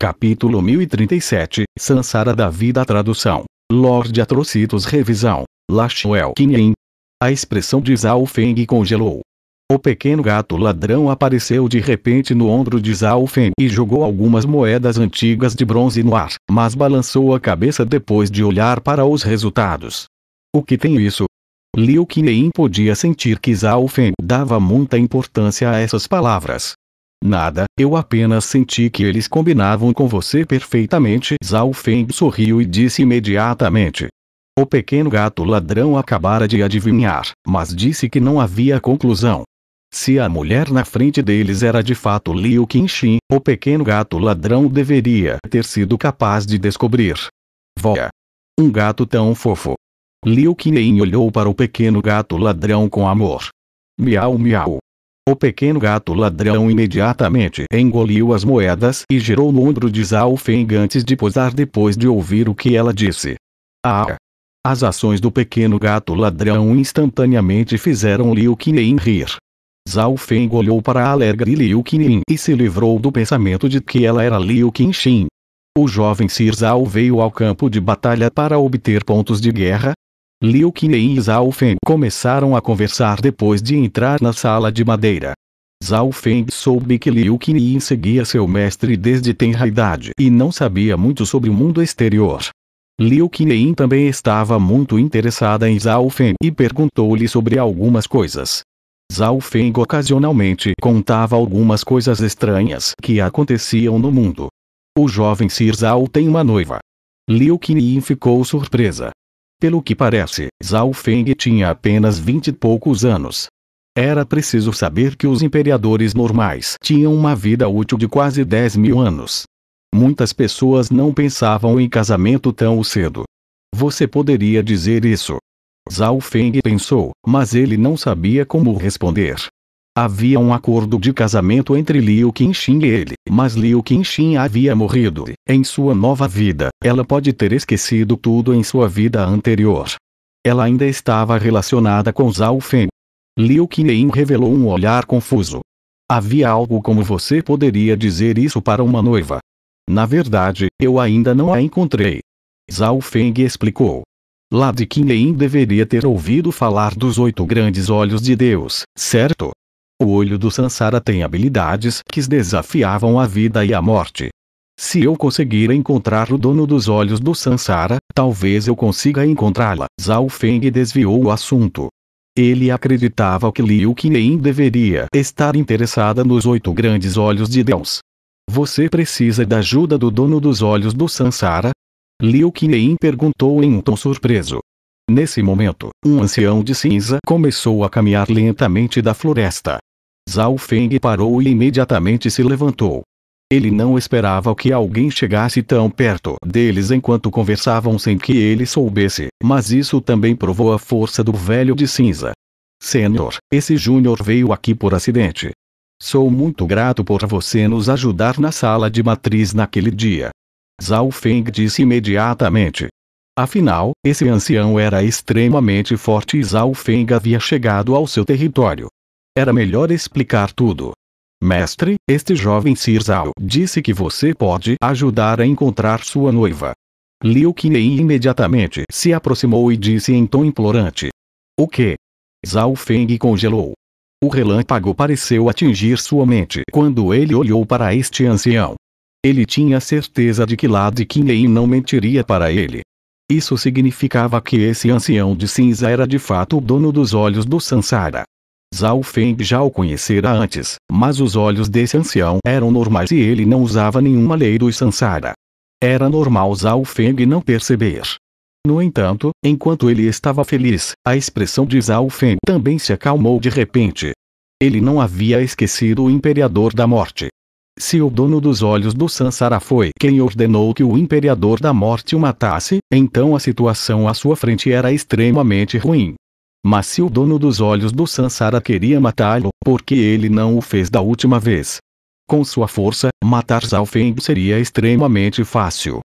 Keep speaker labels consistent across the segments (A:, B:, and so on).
A: Capítulo 1037, Sansara da Vida Tradução. Lord Atrocitos Revisão. Lachuel Kinyin. A expressão de Zhao Feng congelou. O pequeno gato ladrão apareceu de repente no ombro de Zhao Feng e jogou algumas moedas antigas de bronze no ar, mas balançou a cabeça depois de olhar para os resultados. O que tem isso? Liu Qinyin podia sentir que Zhao Feng dava muita importância a essas palavras. Nada, eu apenas senti que eles combinavam com você perfeitamente. Zhao Feng sorriu e disse imediatamente. O pequeno gato ladrão acabara de adivinhar, mas disse que não havia conclusão. Se a mulher na frente deles era de fato Liu Qingxin, o pequeno gato ladrão deveria ter sido capaz de descobrir. Voa! Um gato tão fofo. Liu Qingxin olhou para o pequeno gato ladrão com amor. Miau miau. O pequeno gato ladrão imediatamente engoliu as moedas e girou no ombro de Zalfeng antes de posar depois de ouvir o que ela disse. Ah! As ações do pequeno gato ladrão instantaneamente fizeram Liu Qian rir. Zhao Feng olhou para a alegre Liu Qian e se livrou do pensamento de que ela era Liu Qinxin. O jovem Sir Zhao veio ao campo de batalha para obter pontos de guerra, Liu Qin e Zhao Feng começaram a conversar depois de entrar na sala de madeira. Zhao Feng soube que Liu Qin seguia seu mestre desde tenra idade e não sabia muito sobre o mundo exterior. Liu Qin também estava muito interessada em Zhao Feng e perguntou-lhe sobre algumas coisas. Zhao Feng ocasionalmente contava algumas coisas estranhas que aconteciam no mundo. O jovem Sir Zhao tem uma noiva. Liu Qin ficou surpresa. Pelo que parece, Zhao Feng tinha apenas vinte e poucos anos. Era preciso saber que os imperadores normais tinham uma vida útil de quase 10 mil anos. Muitas pessoas não pensavam em casamento tão cedo. Você poderia dizer isso. Zhao Feng pensou, mas ele não sabia como responder. Havia um acordo de casamento entre Liu Qingxin e ele, mas Liu Qingxin havia morrido. Em sua nova vida, ela pode ter esquecido tudo em sua vida anterior. Ela ainda estava relacionada com Zhao Feng. Liu Qingyin revelou um olhar confuso. Havia algo como você poderia dizer isso para uma noiva. Na verdade, eu ainda não a encontrei. Zhao Feng explicou. de Qingyin deveria ter ouvido falar dos oito grandes olhos de Deus, certo? O olho do Sansara tem habilidades que desafiavam a vida e a morte. Se eu conseguir encontrar o dono dos olhos do Sansara, talvez eu consiga encontrá-la. Zhao Feng desviou o assunto. Ele acreditava que Liu Qingyin deveria estar interessada nos oito grandes olhos de Deus. Você precisa da ajuda do dono dos olhos do Sansara? Liu Qingyin perguntou em um tom surpreso. Nesse momento, um ancião de cinza começou a caminhar lentamente da floresta. Zhao Feng parou e imediatamente se levantou. Ele não esperava que alguém chegasse tão perto deles enquanto conversavam sem que ele soubesse, mas isso também provou a força do velho de cinza. Senhor, esse Júnior veio aqui por acidente. Sou muito grato por você nos ajudar na sala de matriz naquele dia. Zhao Feng disse imediatamente. Afinal, esse ancião era extremamente forte e Zhao Feng havia chegado ao seu território. Era melhor explicar tudo. Mestre, este jovem Cirzal disse que você pode ajudar a encontrar sua noiva. Liu Qinei imediatamente se aproximou e disse em tom implorante. O que? Zhao Feng congelou. O relâmpago pareceu atingir sua mente quando ele olhou para este ancião. Ele tinha certeza de que Lad Qinei não mentiria para ele. Isso significava que esse ancião de cinza era de fato o dono dos olhos do Sansara. Zhao Feng já o conhecera antes, mas os olhos desse ancião eram normais e ele não usava nenhuma lei do Sansara. Era normal Zhao Feng não perceber. No entanto, enquanto ele estava feliz, a expressão de Zhao Feng também se acalmou de repente. Ele não havia esquecido o Imperador da Morte. Se o dono dos olhos do Sansara foi quem ordenou que o Imperador da Morte o matasse, então a situação à sua frente era extremamente ruim. Mas se o dono dos olhos do Sansara queria matá-lo, porque ele não o fez da última vez? Com sua força, matar Zhao Feng seria extremamente fácil.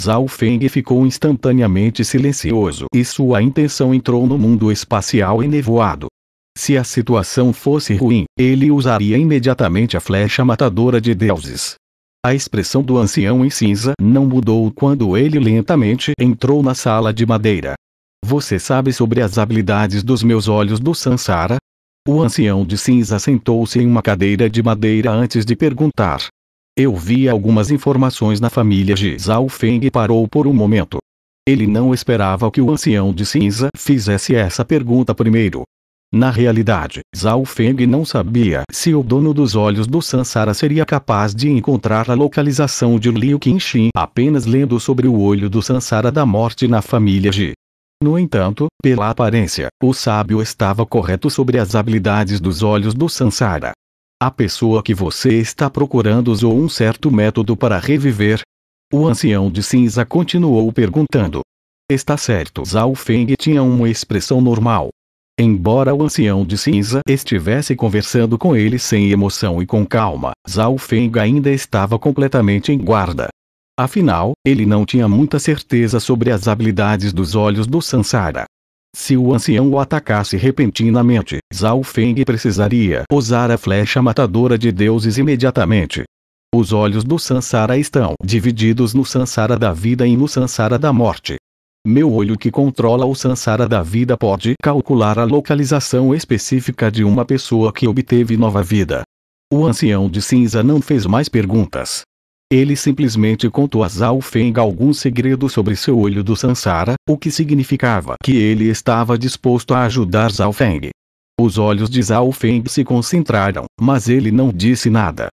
A: Zhao Feng ficou instantaneamente silencioso e sua intenção entrou no mundo espacial enevoado. Se a situação fosse ruim, ele usaria imediatamente a flecha matadora de deuses. A expressão do ancião em cinza não mudou quando ele lentamente entrou na sala de madeira. Você sabe sobre as habilidades dos meus olhos do Sansara? O ancião de cinza sentou-se em uma cadeira de madeira antes de perguntar. Eu vi algumas informações na família Zhao Feng e parou por um momento. Ele não esperava que o ancião de cinza fizesse essa pergunta primeiro. Na realidade, Zhao Feng não sabia se o dono dos olhos do Sansara seria capaz de encontrar a localização de Liu Qingxin apenas lendo sobre o olho do Sansara da morte na família Ji. No entanto, pela aparência, o sábio estava correto sobre as habilidades dos olhos do Sansara. A pessoa que você está procurando usou um certo método para reviver. O ancião de cinza continuou perguntando. Está certo, Zhao Feng tinha uma expressão normal. Embora o ancião de cinza estivesse conversando com ele sem emoção e com calma, Zhao Feng ainda estava completamente em guarda. Afinal, ele não tinha muita certeza sobre as habilidades dos olhos do Sansara. Se o ancião o atacasse repentinamente, Zhao Feng precisaria usar a flecha matadora de deuses imediatamente. Os olhos do Sansara estão divididos no Sansara da vida e no Sansara da morte. Meu olho que controla o Sansara da vida pode calcular a localização específica de uma pessoa que obteve nova vida. O ancião de cinza não fez mais perguntas. Ele simplesmente contou a Zalfeng algum segredo sobre seu olho do Sansara, o que significava que ele estava disposto a ajudar Zalfeng. Os olhos de Zalfeng se concentraram, mas ele não disse nada.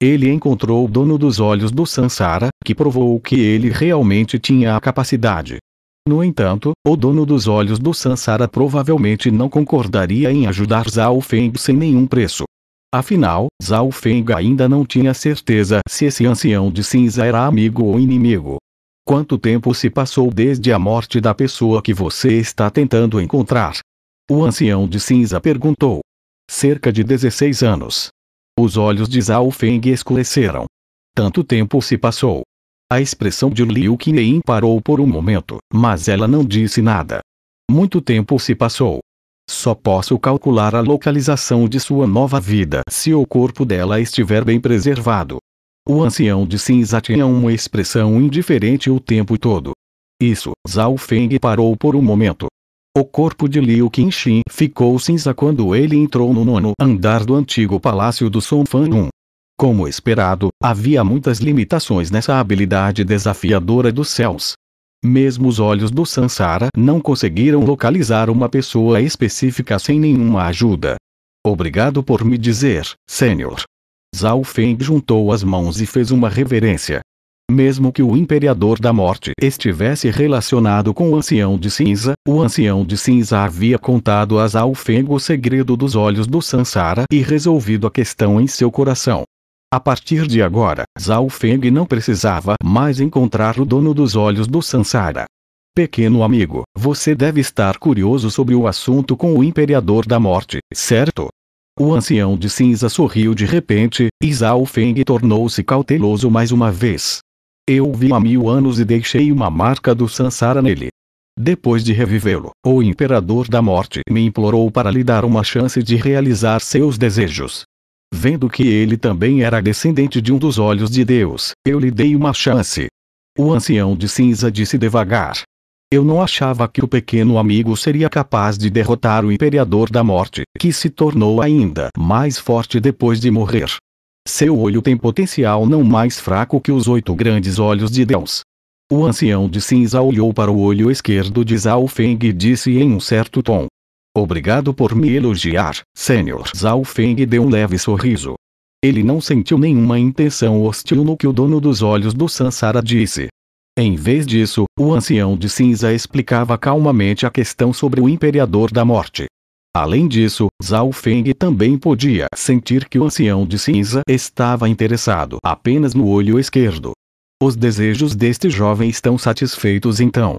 A: Ele encontrou o dono dos olhos do Sansara, que provou que ele realmente tinha a capacidade. No entanto, o dono dos olhos do Sansara provavelmente não concordaria em ajudar Zhao Feng sem nenhum preço. Afinal, Zhao Feng ainda não tinha certeza se esse ancião de cinza era amigo ou inimigo. Quanto tempo se passou desde a morte da pessoa que você está tentando encontrar? O ancião de cinza perguntou. Cerca de 16 anos. Os olhos de Zhao Feng escureceram. Tanto tempo se passou. A expressão de Liu Qian parou por um momento, mas ela não disse nada. Muito tempo se passou. Só posso calcular a localização de sua nova vida se o corpo dela estiver bem preservado. O ancião de cinza tinha é uma expressão indiferente o tempo todo. Isso, Zhao Feng parou por um momento. O corpo de Liu Qingxin ficou cinza quando ele entrou no nono andar do antigo palácio do Songfang 1. Como esperado, havia muitas limitações nessa habilidade desafiadora dos céus. Mesmo os olhos do Sansara não conseguiram localizar uma pessoa específica sem nenhuma ajuda. Obrigado por me dizer, Senhor. Zhao Feng juntou as mãos e fez uma reverência. Mesmo que o Imperador da Morte estivesse relacionado com o Ancião de Cinza, o Ancião de Cinza havia contado a Zalfeng o segredo dos olhos do Sansara e resolvido a questão em seu coração. A partir de agora, Zhao Feng não precisava mais encontrar o dono dos olhos do Sansara. Pequeno amigo, você deve estar curioso sobre o assunto com o Imperador da Morte, certo? O ancião de cinza sorriu de repente, e Zhao Feng tornou-se cauteloso mais uma vez. Eu vi há mil anos e deixei uma marca do Sansara nele. Depois de revivê-lo, o Imperador da Morte me implorou para lhe dar uma chance de realizar seus desejos. Vendo que ele também era descendente de um dos olhos de Deus, eu lhe dei uma chance. O ancião de cinza disse devagar. Eu não achava que o pequeno amigo seria capaz de derrotar o Imperador da Morte, que se tornou ainda mais forte depois de morrer. Seu olho tem potencial não mais fraco que os oito grandes olhos de Deus. O ancião de cinza olhou para o olho esquerdo de Zhao Feng e disse em um certo tom: Obrigado por me elogiar, Sr. Zhao Feng deu um leve sorriso. Ele não sentiu nenhuma intenção hostil no que o dono dos olhos do Sansara disse. Em vez disso, o ancião de cinza explicava calmamente a questão sobre o Imperador da Morte. Além disso, Zhao Feng também podia sentir que o ancião de cinza estava interessado apenas no olho esquerdo. Os desejos deste jovem estão satisfeitos então.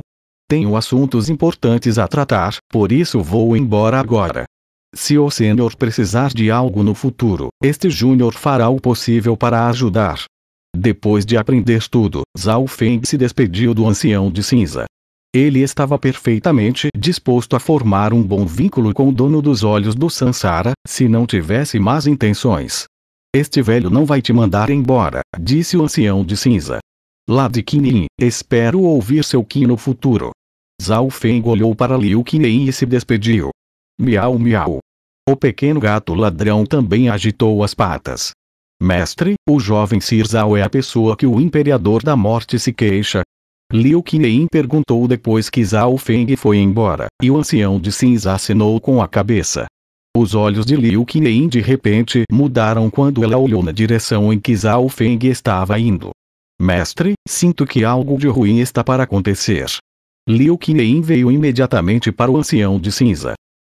A: Tenho assuntos importantes a tratar, por isso vou embora agora. Se o senhor precisar de algo no futuro, este júnior fará o possível para ajudar. Depois de aprender tudo, Zhao Feng se despediu do ancião de cinza. Ele estava perfeitamente disposto a formar um bom vínculo com o dono dos olhos do Sansara, se não tivesse más intenções. Este velho não vai te mandar embora, disse o ancião de cinza. de Kinin, espero ouvir seu Ki no futuro. Zhao Feng olhou para Liu Qingei e se despediu. Miau miau. O pequeno gato ladrão também agitou as patas. Mestre, o jovem Sir Zhao é a pessoa que o Imperador da Morte se queixa. Liu Qingei perguntou depois que Zhao Feng foi embora, e o ancião de cinza acenou com a cabeça. Os olhos de Liu Qingei de repente mudaram quando ela olhou na direção em que Zhao Feng estava indo. Mestre, sinto que algo de ruim está para acontecer. Liu Qingyin veio imediatamente para o ancião de cinza.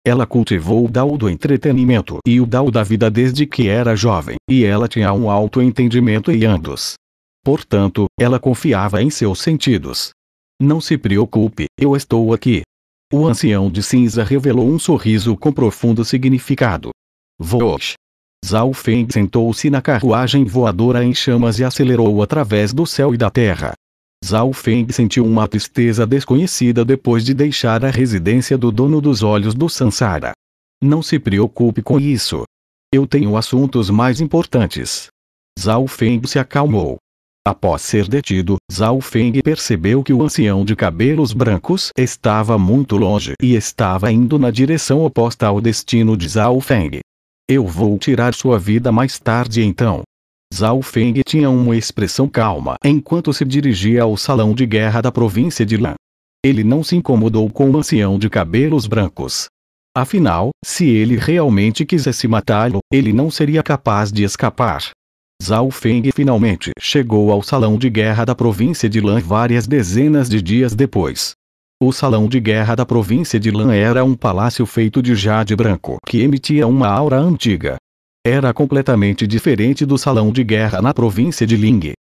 A: Ela cultivou o Dao do entretenimento e o Dao da vida desde que era jovem, e ela tinha um alto entendimento em ambos. Portanto, ela confiava em seus sentidos. Não se preocupe, eu estou aqui. O ancião de cinza revelou um sorriso com profundo significado. Vox. Zhao Feng sentou-se na carruagem voadora em chamas e acelerou através do céu e da terra. Zhao Feng sentiu uma tristeza desconhecida depois de deixar a residência do dono dos olhos do Sansara. Não se preocupe com isso. Eu tenho assuntos mais importantes. Zhao Feng se acalmou. Após ser detido, Zhao Feng percebeu que o ancião de cabelos brancos estava muito longe e estava indo na direção oposta ao destino de Zhao Feng. Eu vou tirar sua vida mais tarde então. Zhao Feng tinha uma expressão calma enquanto se dirigia ao salão de guerra da província de Lan. Ele não se incomodou com o ancião de cabelos brancos. Afinal, se ele realmente quisesse matá-lo, ele não seria capaz de escapar. Zhao Feng finalmente chegou ao salão de guerra da província de Lan várias dezenas de dias depois. O salão de guerra da província de Lan era um palácio feito de jade branco que emitia uma aura antiga, era completamente diferente do salão de guerra na província de Ling.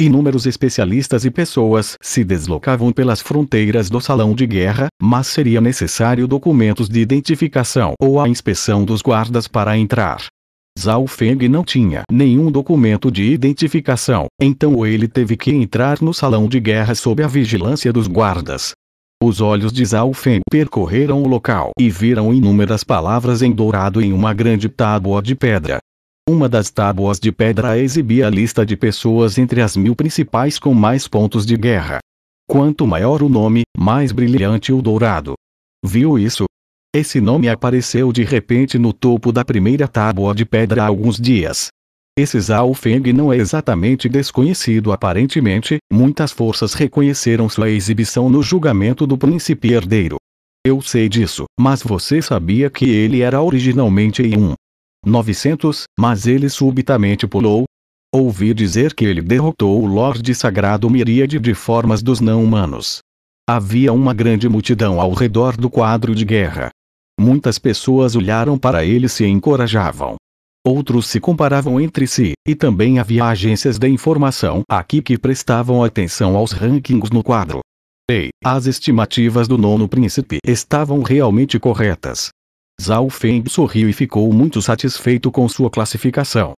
A: Inúmeros especialistas e pessoas se deslocavam pelas fronteiras do salão de guerra, mas seria necessário documentos de identificação ou a inspeção dos guardas para entrar. Zhao Feng não tinha nenhum documento de identificação, então ele teve que entrar no salão de guerra sob a vigilância dos guardas. Os olhos de Zhao percorreram o local e viram inúmeras palavras em dourado em uma grande tábua de pedra. Uma das tábuas de pedra exibia a lista de pessoas entre as mil principais com mais pontos de guerra. Quanto maior o nome, mais brilhante o dourado. Viu isso? Esse nome apareceu de repente no topo da primeira tábua de pedra há alguns dias. Esse Zhao Feng não é exatamente desconhecido aparentemente, muitas forças reconheceram sua exibição no julgamento do príncipe herdeiro. Eu sei disso, mas você sabia que ele era originalmente um 900, mas ele subitamente pulou? Ouvi dizer que ele derrotou o Lorde Sagrado Miríade de formas dos não-humanos. Havia uma grande multidão ao redor do quadro de guerra. Muitas pessoas olharam para ele e se encorajavam. Outros se comparavam entre si, e também havia agências de informação aqui que prestavam atenção aos rankings no quadro. Ei, as estimativas do nono príncipe estavam realmente corretas. Zhao Feng sorriu e ficou muito satisfeito com sua classificação.